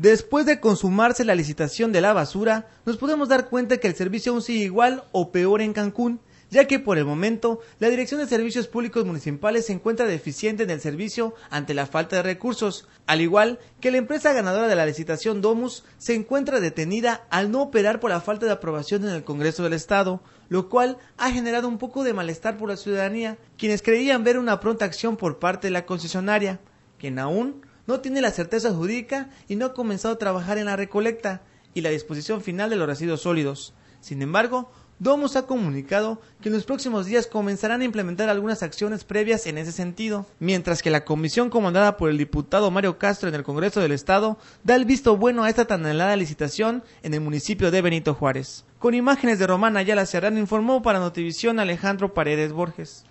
Después de consumarse la licitación de la basura, nos podemos dar cuenta que el servicio aún sigue igual o peor en Cancún, ya que por el momento la Dirección de Servicios Públicos Municipales se encuentra deficiente en el servicio ante la falta de recursos, al igual que la empresa ganadora de la licitación Domus se encuentra detenida al no operar por la falta de aprobación en el Congreso del Estado, lo cual ha generado un poco de malestar por la ciudadanía, quienes creían ver una pronta acción por parte de la concesionaria, quien aún no tiene la certeza jurídica y no ha comenzado a trabajar en la recolecta y la disposición final de los residuos sólidos. Sin embargo, Domus ha comunicado que en los próximos días comenzarán a implementar algunas acciones previas en ese sentido, mientras que la comisión comandada por el diputado Mario Castro en el Congreso del Estado da el visto bueno a esta tan anhelada licitación en el municipio de Benito Juárez. Con imágenes de Romana Ayala Serrano informó para Notivisión Alejandro Paredes Borges.